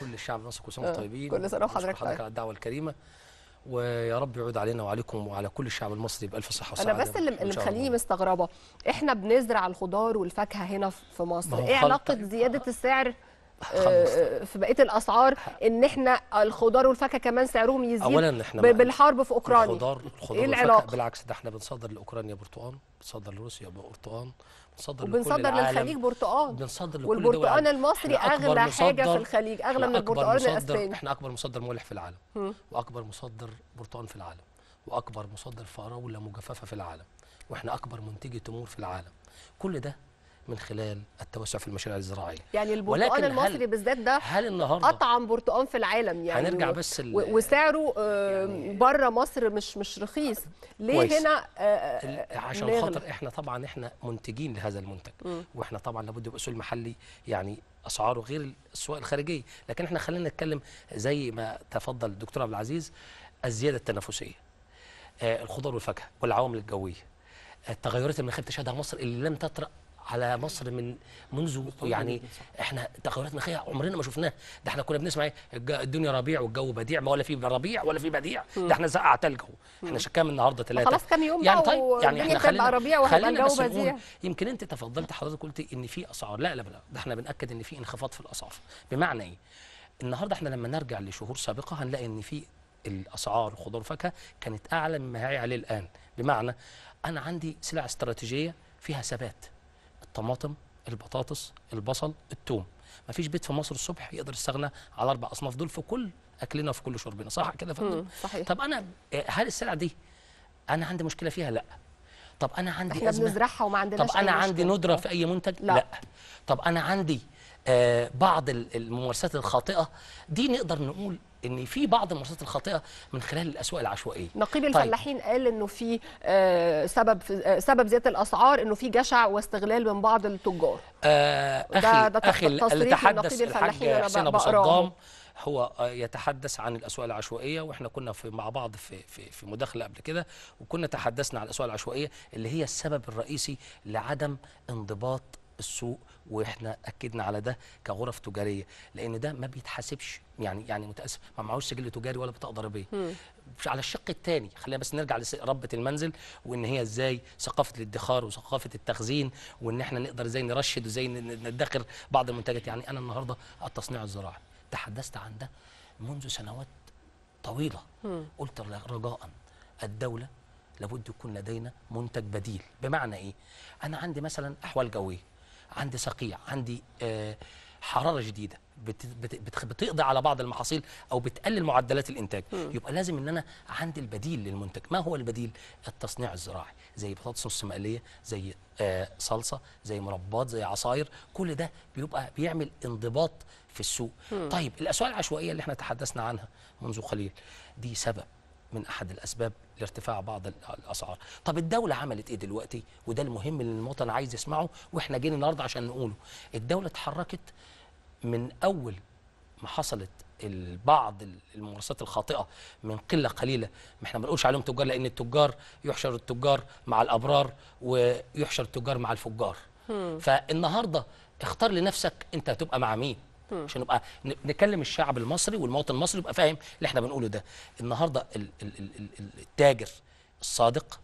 كل الشعب المصري كل سنه آه، وانتم طيبين كل سنه وحضرتك حضرتك على طيب. الدعوه الكريمه ويا رب يعود علينا وعليكم وعلى كل الشعب المصري بالف صحه وسعاده انا بس اللي مخليني مستغربه احنا بنزرع الخضار والفاكهه هنا في مصر ايه علاقه زياده السعر آه، آه، في بقيه الاسعار ان احنا الخضار والفاكهه كمان سعرهم يزيد اولا احنا بالحرب في اوكرانيا الخضار إيه الخضار إيه العلاقه بالعكس ده احنا بنصدر لاوكرانيا برتقال بنصدر لروسيا برتقال بنصدر وبنصدر للخليج برتقال بنصدر لكل والبرتقال المصري اغلى حاجه في الخليج اغلى من البرتقال الاسباني احنا اكبر مصدر ملح في العالم واكبر مصدر برتقال في العالم واكبر مصدر فراوله مجففه في العالم واحنا اكبر منتجي تمور في العالم كل ده من خلال التوسع في المشاريع الزراعيه يعني البرتقال المصري بالذات ده هل النهارده اطعم برتقال في العالم يعني هنرجع بس و... وسعره آه، يعني بره مصر مش مش رخيص ليه ويس. هنا آه، آه، عشان نغلق. خاطر احنا طبعا احنا منتجين لهذا المنتج م. واحنا طبعا لابد يبقى سوق محلي يعني اسعاره غير الاسواق الخارجيه لكن احنا خلينا نتكلم زي ما تفضل الدكتور عبد العزيز الزياده التنافسيه آه الخضار والفاكهه والعوامل الجويه التغيرات المناخيه تشهدها مصر اللي لم تطرأ على مصر من منذ يعني احنا تغيرات مناخيه عمرنا ما شفناها ده احنا كنا بنسمع إيه، الدنيا ربيع والجو بديع ما ولا في ربيع ولا في بديع ده احنا زقع تلج احنا شكام النهارده ثلاثه خلاص كام يوم يعني طيب يعني احنا خلينا ربيع وهيبقى الجو بديع يمكن انت تفضلت حضرتك قلت ان في اسعار لا لا لا ده احنا بناكد ان في انخفاض في الاسعار بمعنى ايه النهارده احنا لما نرجع لشهور سابقه هنلاقي ان في الاسعار خضار وفاكهه كانت اعلى مما هي عليه الان بمعنى انا عندي سلع استراتيجيه فيها ثبات الطماطم البطاطس البصل الثوم مفيش بيت في مصر الصبح يقدر يستغنى على اربع اصناف دول في كل اكلنا وفي كل شربنا صح كده يا فندم صحيح طب انا هل السلع دي انا عندي مشكله فيها لا طب انا عندي احنا بنزرعها وما عندناش طب انا عندي ندره في اي منتج لا, لا. طب انا عندي آه، بعض الممارسات الخاطئه دي نقدر نقول ان في بعض الممارسات الخاطئه من خلال الاسواق العشوائيه نقيب طيب. الفلاحين طيب. قال انه في آه، سبب آه، سبب زياده الاسعار انه في جشع واستغلال من بعض التجار آه اخي ده اخي اللي تحدث الحاج حسين ابو صدام هو يتحدث عن الاسواق العشوائيه واحنا كنا في مع بعض في في, في مداخله قبل كده وكنا تحدثنا عن الاسواق العشوائيه اللي هي السبب الرئيسي لعدم انضباط السوق واحنا اكدنا على ده كغرف تجاريه لان ده ما بيتحاسبش يعني يعني متاسف ما معهوش سجل تجاري ولا بطاقه ضريبيه على الشق الثاني خلينا بس نرجع لربة المنزل وان هي ازاي ثقافه الادخار وثقافه التخزين وان احنا نقدر ازاي نرشد وازاي ندخر بعض المنتجات يعني انا النهارده التصنيع الزراعي تحدثت عن ده منذ سنوات طويله قلت رجاء الدوله لابد يكون لدينا منتج بديل بمعنى ايه انا عندي مثلا احوال جويه عندي صقيع عندي آه، حراره جديده بتقضي على بعض المحاصيل او بتقلل معدلات الانتاج م. يبقى لازم ان انا عندي البديل للمنتج ما هو البديل التصنيع الزراعي زي بطاطس نص مقليه زي آه صلصه زي مربات زي عصاير كل ده بيبقى بيعمل انضباط في السوق م. طيب الاسواق العشوائيه اللي احنا تحدثنا عنها منذ قليل دي سبب من احد الاسباب لارتفاع بعض الاسعار طب الدوله عملت ايه دلوقتي وده المهم اللي المواطن عايز يسمعه واحنا جينا النهارده عشان نقوله الدوله اتحركت من اول ما حصلت بعض الممارسات الخاطئه من قله قليله ما احنا ما بنقولش عليهم تجار لان التجار يحشر التجار مع الابرار ويحشر التجار مع الفجار فالنهارده اختار لنفسك انت هتبقى مع مين عشان نبقى نكلم الشعب المصري والمواطن المصري يبقى فاهم اللي احنا بنقوله ده النهارده التاجر الصادق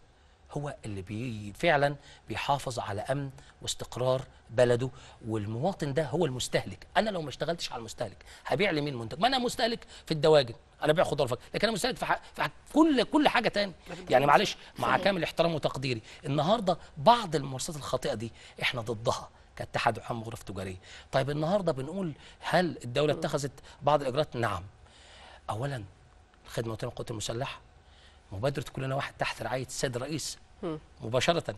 هو اللي بي فعلا بيحافظ على امن واستقرار بلده والمواطن ده هو المستهلك انا لو ما اشتغلتش على المستهلك هبيع لمين منتج ما انا مستهلك في الدواجن انا ببيع خضار فاكهه لكن انا مستهلك في, حق في حق كل كل حاجه تاني يعني إيه؟ معلش مع كامل احترامي وتقديري النهارده بعض الممارسات الخاطئه دي احنا ضدها كاتحاد عام غرف تجاريه طيب النهارده بنقول هل الدوله اتخذت بعض الاجراءات نعم اولا خدمه الوطنيه القوات المسلحه مبادره كلنا واحد تحت رعايه السيد الرئيس مباشره